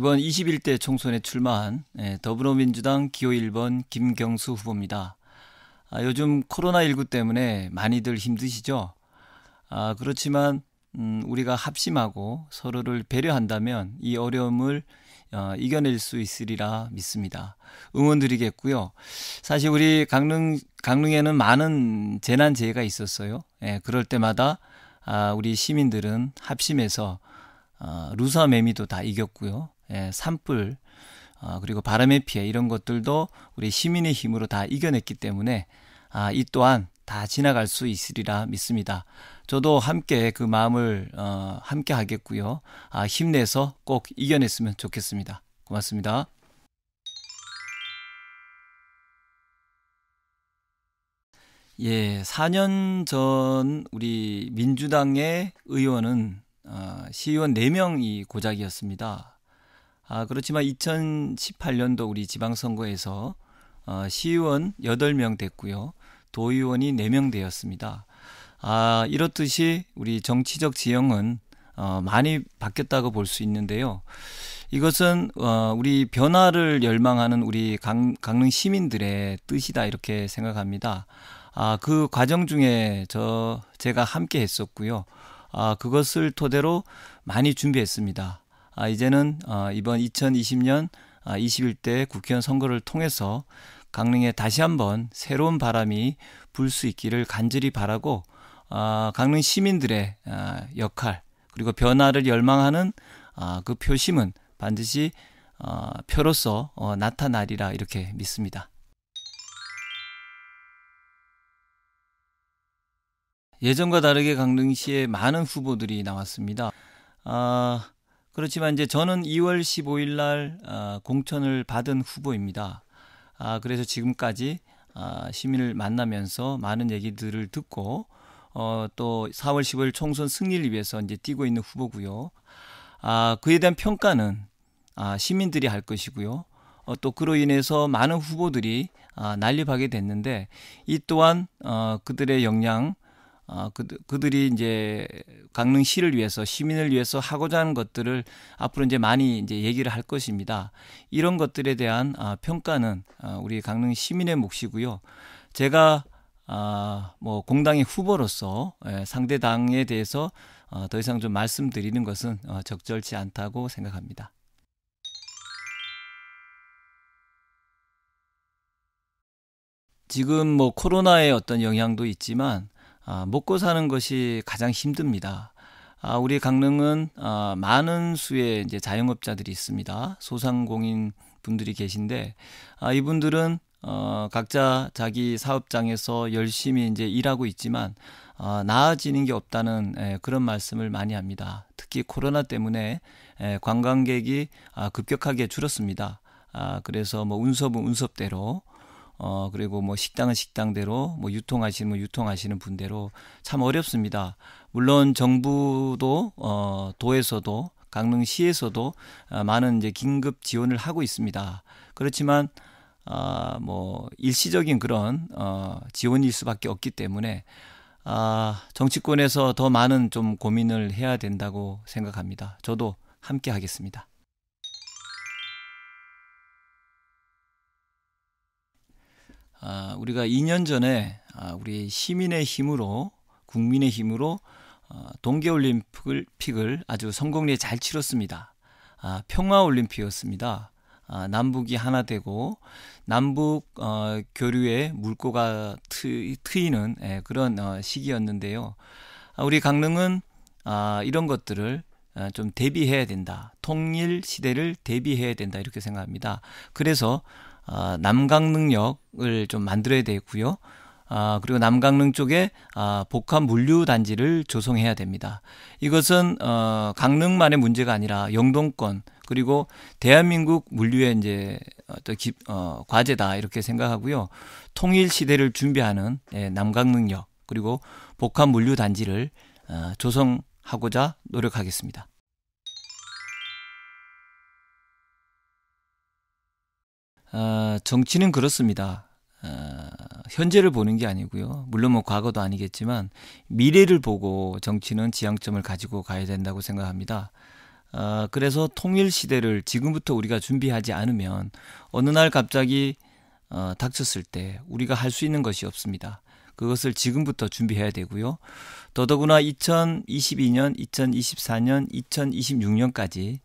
이번 21대 총선에 출마한 예, 더불어민주당 기호 1번 김경수 후보입니다. 아, 요즘 코로나19 때문에 많이들 힘드시죠? 아, 그렇지만 음, 우리가 합심하고 서로를 배려한다면 이 어려움을 어, 이겨낼 수 있으리라 믿습니다. 응원드리겠고요. 사실 우리 강릉 강릉에는 많은 재난 재해가 있었어요. 예, 그럴 때마다 아, 우리 시민들은 합심해서 아, 어, 루사 매미도 다 이겼고요. 예, 산불 어, 그리고 바람의 피해 이런 것들도 우리 시민의 힘으로 다 이겨냈기 때문에 아, 이 또한 다 지나갈 수 있으리라 믿습니다. 저도 함께 그 마음을 어, 함께 하겠고요. 아, 힘내서 꼭 이겨냈으면 좋겠습니다. 고맙습니다. 예, 4년 전 우리 민주당의 의원은 어, 시의원 4명이 고작이었습니다. 아, 그렇지만 2018년도 우리 지방선거에서 어, 시의원 8명 됐고요. 도의원이 4명 되었습니다. 아, 이렇듯이 우리 정치적 지형은 어, 많이 바뀌었다고 볼 수 있는데요. 이것은 어, 우리 변화를 열망하는 우리 강, 강릉 시민들의 뜻이다 이렇게 생각합니다. 아, 그 과정 중에 저 제가 함께 했었고요. 아, 그것을 토대로 많이 준비했습니다. 아, 이제는 아, 이번 2020년 아, 21대 국회의원 선거를 통해서 강릉에 다시 한번 새로운 바람이 불 수 있기를 간절히 바라고 아, 강릉 시민들의 아, 역할 그리고 변화를 열망하는 아, 그 표심은 반드시 어, 표로서 어, 나타나리라 이렇게 믿습니다. 예전과 다르게 강릉시에 많은 후보들이 나왔습니다. 아, 그렇지만 이제 저는 2월 15일 날 아, 공천을 받은 후보입니다. 아, 그래서 지금까지 아, 시민을 만나면서 많은 얘기들을 듣고 어, 또 4월 15일 총선 승리를 위해서 이제 뛰고 있는 후보고요. 아, 그에 대한 평가는 아, 시민들이 할 것이고요. 어, 또 그로 인해서 많은 후보들이 아, 난립하게 됐는데 이 또한 어, 그들의 역량 어, 그, 그들이 이제 강릉시를 위해서 시민을 위해서 하고자 하는 것들을 앞으로 이제 많이 이제 얘기를 할 것입니다. 이런 것들에 대한 아, 평가는 아, 우리 강릉 시민의 몫이고요. 제가 아, 뭐 공당의 후보로서 예, 상대 당에 대해서 어, 더 이상 좀 말씀드리는 것은 어, 적절치 않다고 생각합니다. 지금 뭐 코로나의 어떤 영향도 있지만 아, 먹고 사는 것이 가장 힘듭니다. 아, 우리 강릉은 아, 많은 수의 이제 자영업자들이 있습니다. 소상공인 분들이 계신데 아, 이분들은 어, 각자 자기 사업장에서 열심히 이제 일하고 있지만 아, 나아지는 게 없다는 에, 예, 그런 말씀을 많이 합니다. 특히 코로나 때문에 에, 예, 관광객이 아, 급격하게 줄었습니다. 아, 그래서 뭐 운섭은 운섭대로 어, 그리고 뭐 식당은 식당대로, 뭐 유통하시는, 뭐 유통하시는 분대로 참 어렵습니다. 물론 정부도, 어, 도에서도, 강릉시에서도 어, 많은 이제 긴급 지원을 하고 있습니다. 그렇지만, 아, 뭐, 일시적인 그런, 어, 지원일 수밖에 없기 때문에, 아, 정치권에서 더 많은 좀 고민을 해야 된다고 생각합니다. 저도 함께 하겠습니다. 아, 우리가 2년 전에 아, 우리 시민의 힘으로 국민의 힘으로 아, 동계올림픽을 아주 성공리에 잘 치렀습니다. 아, 평화올림픽이었습니다. 아, 남북이 하나 되고 남북 어, 교류의 물꼬가 트, 트이는 예, 그런 어, 시기였는데요. 아, 우리 강릉은 아, 이런 것들을 아, 좀 대비해야 된다. 통일 시대를 대비해야 된다. 이렇게 생각합니다. 그래서 아, 남강 능력을 좀 만들어야 되고요. 아, 그리고 남강릉 쪽에 아, 복합 물류 단지를 조성해야 됩니다. 이것은 어, 강릉만의 문제가 아니라 영동권 그리고 대한민국 물류의 이제 어떤 기, 어, 과제다 이렇게 생각하고요. 통일 시대를 준비하는 예, 남강능력 그리고 복합 물류 단지를 어, 조성하고자 노력하겠습니다. 어, 정치는 그렇습니다. 어, 현재를 보는 게 아니고요. 물론 뭐 과거도 아니겠지만 미래를 보고 정치는 지향점을 가지고 가야 된다고 생각합니다. 어, 그래서 통일 시대를 지금부터 우리가 준비하지 않으면 어느 날 갑자기 어, 닥쳤을 때 우리가 할 수 있는 것이 없습니다. 그것을 지금부터 준비해야 되고요. 더더구나 2022년, 2024년, 2026년까지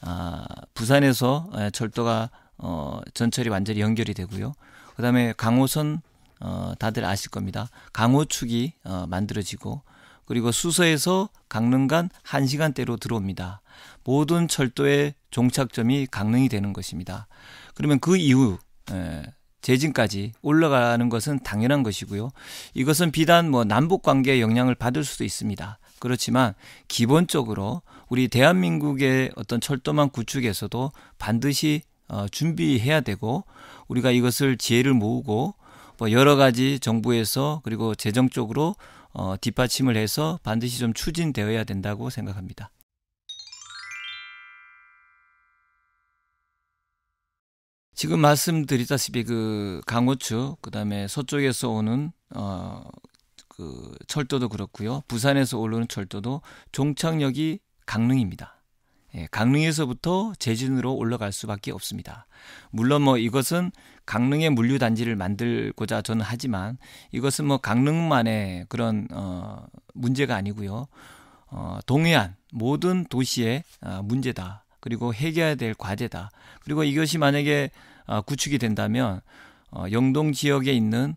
아, 부산에서 철도가 어, 전철이 완전히 연결이 되고요. 그다음에 강호선 어, 다들 아실 겁니다. 강호축이 어, 만들어지고 그리고 수서에서 강릉간 1시간대로 들어옵니다. 모든 철도의 종착점이 강릉이 되는 것입니다. 그러면 그 이후 에, 예, 재진까지 올라가는 것은 당연한 것이고요. 이것은 비단 뭐 남북 관계에 영향을 받을 수도 있습니다. 그렇지만 기본적으로 우리 대한민국의 어떤 철도망 구축에서도 반드시 어, 준비해야 되고 우리가 이것을 지혜를 모으고 뭐 여러 가지 정부에서 그리고 재정 적으로 어, 뒷받침을 해서 반드시 좀 추진되어야 된다고 생각합니다. 지금 말씀드리다시피 그 강호추 그다음에 서쪽에서 오는 어, 그 철도도 그렇고요. 부산에서 오르는 철도도 종착역이 강릉입니다. 예, 강릉에서부터 제진으로 올라갈 수밖에 없습니다. 물론 뭐 이것은 강릉의 물류 단지를 만들고자 저는 하지만 이것은 뭐 강릉만의 그런 어 문제가 아니고요. 어 동해안 모든 도시의 어, 문제다. 그리고 해결해야 될 과제다. 그리고 이것이 만약에 어, 구축이 된다면 어, 영동 지역에 있는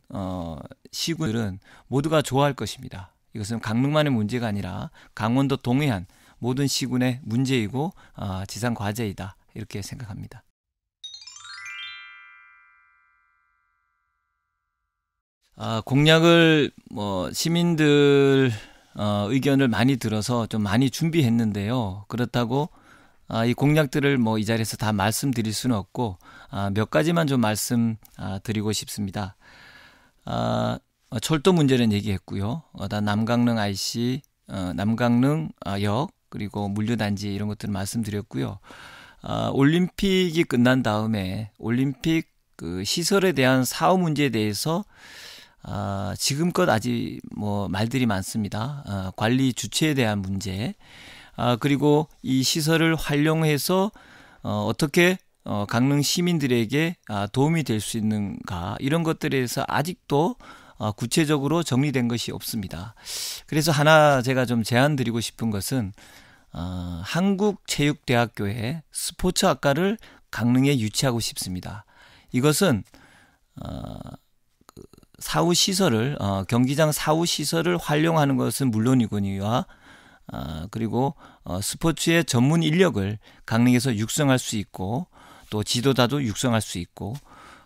시군들은 모두가 좋아할 것입니다. 이것은 강릉만의 문제가 아니라 강원도 동해안 모든 시군의 문제이고 아, 지상 과제이다 이렇게 생각합니다. 아, 공약을 뭐 시민들 어, 의견을 많이 들어서 좀 많이 준비했는데요. 그렇다고 아, 이 공약들을 뭐이 자리에서 다 말씀드릴 수는 없고 아, 몇 가지만 좀 말씀드리고 아, 싶습니다. 아, 철도 문제는 얘기했고요. 어, 다 남강릉 IC, 어, 남강릉 아, 역, 그리고 물류단지 이런 것들을 말씀드렸고요. 아, 올림픽이 끝난 다음에 올림픽 그 시설에 대한 사후 문제에 대해서 아, 지금껏 아직 뭐 말들이 많습니다. 아, 관리 주체에 대한 문제. 아, 그리고 이 시설을 활용해서 어, 어떻게 어, 강릉 시민들에게 아, 도움이 될 수 있는가 이런 것들에 대해서 아직도 어, 구체적으로 정리된 것이 없습니다. 그래서 하나 제가 좀 제안 드리고 싶은 것은 어, 한국체육대학교의 스포츠학과를 강릉에 유치하고 싶습니다. 이것은 어, 그 사후 시설을 어, 경기장 사후 시설을 활용하는 것은 물론이거니와 어, 그리고 어, 스포츠의 전문 인력을 강릉에서 육성할 수 있고 또 지도자도 육성할 수 있고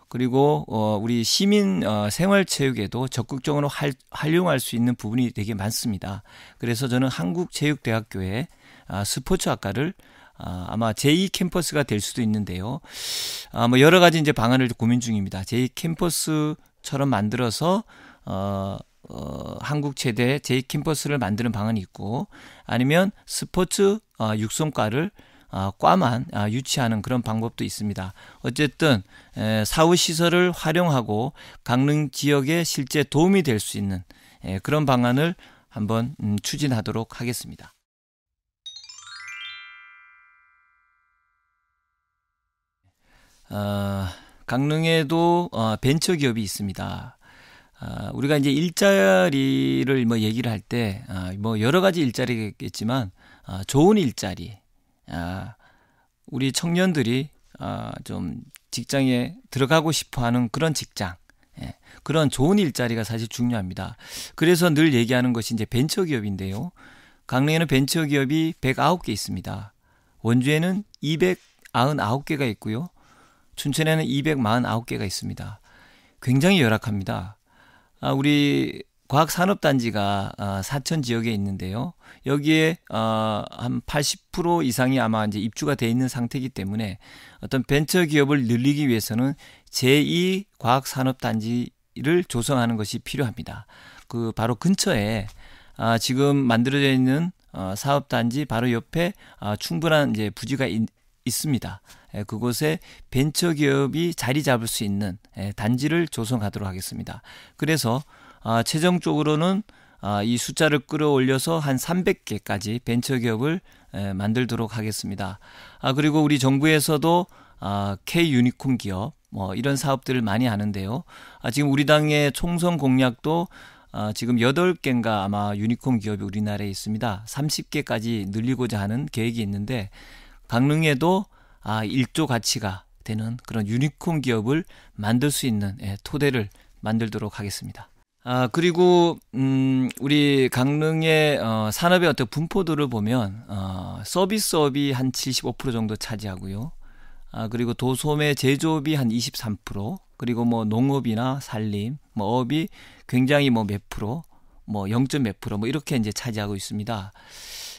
그리고 어, 우리 시민 어, 생활체육에도 적극적으로 활, 활용할 수 있는 부분이 되게 많습니다. 그래서 저는 한국체육대학교의 아, 스포츠학과를 아, 아마 제2 캠퍼스가 될 수도 있는데요. 아, 뭐 여러 가지 이제 방안을 고민 중입니다. 제2 캠퍼스처럼 만들어서 어, 어, 한국 최대 제이 캠퍼스를 만드는 방안이 있고 아니면 스포츠 어, 육성과를 아, 과만 아, 유치하는 그런 방법도 있습니다. 어쨌든 사후 시설을 활용하고 강릉 지역에 실제 도움이 될 수 있는 그런 방안을 한번 음, 추진하도록 하겠습니다. 아, 강릉에도 어, 벤처 기업이 있습니다. 우리가 이제 일자리를 뭐 얘기를 할 때, 뭐 여러 가지 일자리겠지만, 좋은 일자리, 아, 우리 청년들이 아, 좀 직장에 들어가고 싶어 하는 그런 직장, 예, 그런 좋은 일자리가 사실 중요합니다. 그래서 늘 얘기하는 것이 이제 벤처 기업인데요. 강릉에는 벤처 기업이 109개 있습니다. 원주에는 299개가 있고요. 춘천에는 249개가 있습니다. 굉장히 열악합니다. 아, 우리 과학산업단지가 어, 사천 지역에 있는데요. 여기에 어, 한 80% 이상이 아마 이제 입주가 돼 있는 상태이기 때문에 어떤 벤처 기업을 늘리기 위해서는 제2 과학산업단지를 조성하는 것이 필요합니다. 그 바로 근처에 아, 지금 만들어져 있는 어, 사업단지 바로 옆에 아, 충분한 이제 부지가 있, 습니다 예, 그곳에 벤처 기업이 자리 잡을 수 있는 예, 단지를 조성하도록 하겠습니다. 그래서 아, 최종적으로는 아, 이 숫자를 끌어올려서 한 300개까지 벤처기업을 에, 만들도록 하겠습니다. 아, 그리고 우리 정부에서도 아, K 유니콘 기업 뭐 이런 사업들을 많이 하는데요. 아, 지금 우리 당의 총선 공약도 아, 지금 8개인가 아마 유니콘 기업이 우리나라에 있습니다. 30개까지 늘리고자 하는 계획이 있는데 강릉에도 아, 1조 가치가 되는 그런 유니콘 기업을 만들 수 있는 예, 토대를 만들도록 하겠습니다. 아, 그리고, 음, 우리 강릉의 어, 산업의 어떤 분포도를 보면, 어, 서비스업이 한 75% 정도 차지하고요. 아, 그리고 도소매 제조업이 한 23%, 그리고 뭐 농업이나 산림, 뭐 업이 굉장히 뭐 몇 프로, 뭐 0. 몇 프로, 뭐, 뭐 이렇게 이제 차지하고 있습니다.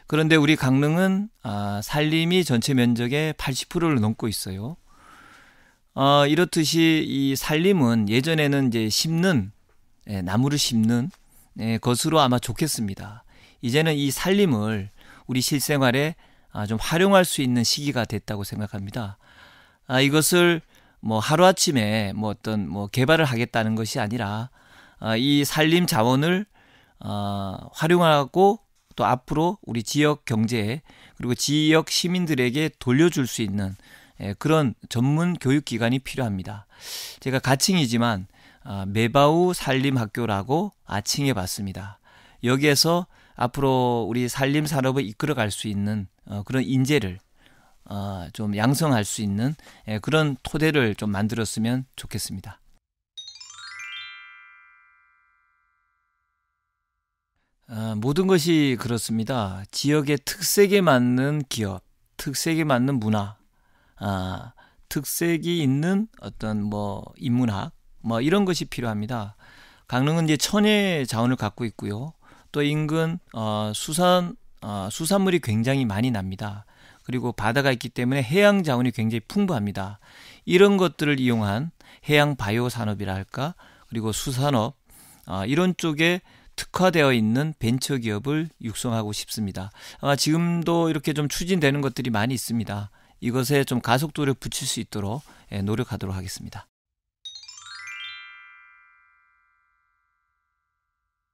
그런데 우리 강릉은 아, 산림이 전체 면적의 80%를 넘고 있어요. 어, 이렇듯이 이 산림은 예전에는 이제 심는 예, 나무를 심는 예, 것으로 아마 좋겠습니다. 이제는 이 살림을 우리 실생활에 아, 좀 활용할 수 있는 시기가 됐다고 생각합니다. 아, 이것을 뭐 하루아침에 뭐 어떤 뭐 개발을 하겠다는 것이 아니라 아, 이 산림 자원을 아, 활용하고 또 앞으로 우리 지역 경제에 그리고 지역 시민들에게 돌려줄 수 있는 예, 그런 전문 교육 기관이 필요합니다. 제가 가칭이지만 아, 메바우 산림학교라고 아칭해 봤습니다. 여기에서 앞으로 우리 산림 산업을 이끌어갈 수 있는 어, 그런 인재를 어, 좀 양성할 수 있는 예, 그런 토대를 좀 만들었으면 좋겠습니다. 아, 모든 것이 그렇습니다. 지역의 특색에 맞는 기업, 특색에 맞는 문화, 아, 특색이 있는 어떤 뭐 인문학, 뭐 이런 것이 필요합니다. 강릉은 이제 천혜 자원을 갖고 있고요. 또 인근 어, 수산 어, 수산물이 굉장히 많이 납니다. 그리고 바다가 있기 때문에 해양 자원이 굉장히 풍부합니다. 이런 것들을 이용한 해양 바이오 산업이라 할까 그리고 수산업 어, 이런 쪽에 특화되어 있는 벤처 기업을 육성하고 싶습니다. 아마 지금도 이렇게 좀 추진되는 것들이 많이 있습니다. 이것에 좀 가속도를 붙일 수 있도록 예, 노력하도록 하겠습니다.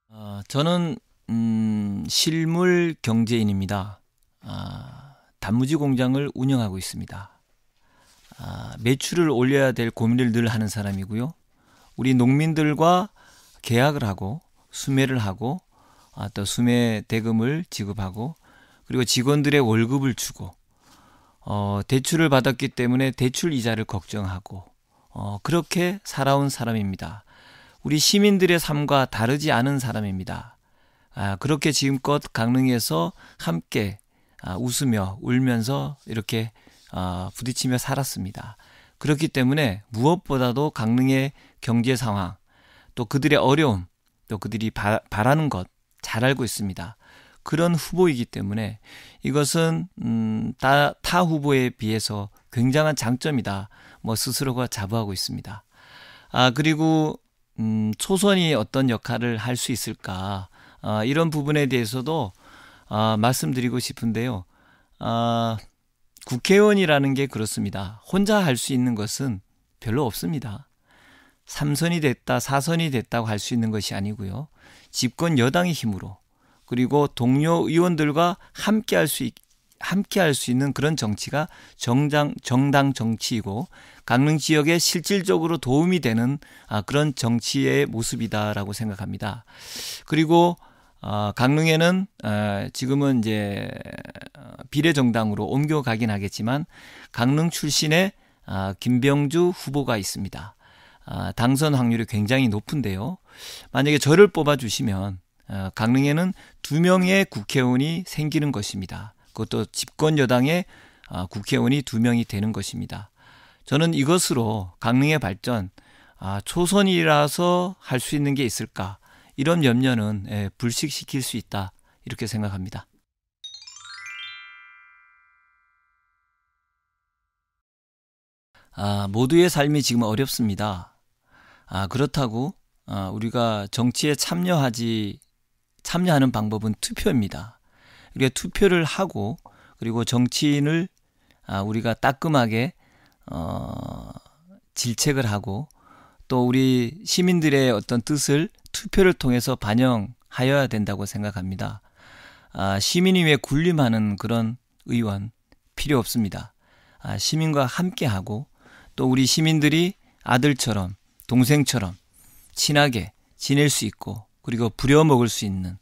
아, 저는 음, 실물 경제인입니다. 아, 단무지 공장을 운영하고 있습니다. 아, 매출을 올려야 될 고민을 늘 하는 사람이고요. 우리 농민들과 계약을 하고 수매를 하고 아, 또 수매 대금을 지급하고 그리고 직원들의 월급을 주고 어, 대출을 받았기 때문에 대출 이자를 걱정하고 어, 그렇게 살아온 사람입니다. 우리 시민들의 삶과 다르지 않은 사람입니다. 아, 그렇게 지금껏 강릉에서 함께 아, 웃으며 울면서 이렇게 아, 부딪히며 살았습니다. 그렇기 때문에 무엇보다도 강릉의 경제 상황, 또 그들의 어려움, 또 그들이 바, 바라는 것 잘 알고 있습니다. 그런 후보이기 때문에 이것은 음, 타, 타 후보에 비해서 굉장한 장점이다. 뭐 스스로가 자부하고 있습니다. 아 그리고 음, 초선이 어떤 역할을 할 수 있을까 아, 이런 부분에 대해서도 아, 말씀드리고 싶은데요. 아, 국회의원이라는 게 그렇습니다. 혼자 할 수 있는 것은 별로 없습니다. 삼선이 됐다, 사선이 됐다고 할 수 있는 것이 아니고요. 집권 여당의 힘으로 그리고 동료 의원들과 함께 할수 함께 할 수 있는 그런 정치가 정당, 정당 정치이고 강릉 지역에 실질적으로 도움이 되는 아, 그런 정치의 모습이다라고 생각합니다. 그리고 어, 강릉에는 어, 지금은 이제 어, 비례정당으로 옮겨가긴 하겠지만 강릉 출신의 아, 김병주 후보가 있습니다. 아, 당선 확률이 굉장히 높은데요. 만약에 저를 뽑아주시면 어, 강릉에는 두 명의 국회의원이 생기는 것입니다. 그것도 집권 여당의 아, 국회의원이 두 명이 되는 것입니다. 저는 이것으로 강릉의 발전, 아, 초선이라서 할 수 있는 게 있을까? 이런 염려는 예, 불식시킬 수 있다. 이렇게 생각합니다. 아, 모두의 삶이 지금 어렵습니다. 아, 그렇다고 아, 우리가 정치에 참여하지 참여하는 방법은 투표입니다. 우리가 투표를 하고 그리고 정치인을 아, 우리가 따끔하게 어, 질책을 하고 또 우리 시민들의 어떤 뜻을 투표를 통해서 반영하여야 된다고 생각합니다. 아, 시민이 왜 군림하는 그런 의원 필요 없습니다. 아, 시민과 함께하고 또 우리 시민들이 아들처럼 동생처럼 친하게 지낼 수 있고 그리고 부려먹을 수 있는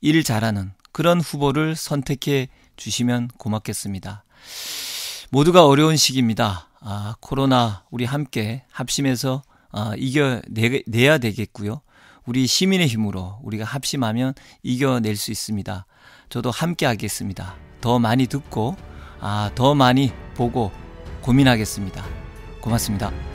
일 잘하는 그런 후보를 선택해 주시면 고맙겠습니다. 모두가 어려운 시기입니다. 아, 코로나 우리 함께 합심해서 아, 이겨내야 되겠고요. 우리 시민의 힘으로 우리가 합심하면 이겨낼 수 있습니다. 저도 함께 하겠습니다. 더 많이 듣고 아, 더 많이 보고 고민하겠습니다. 고맙습니다.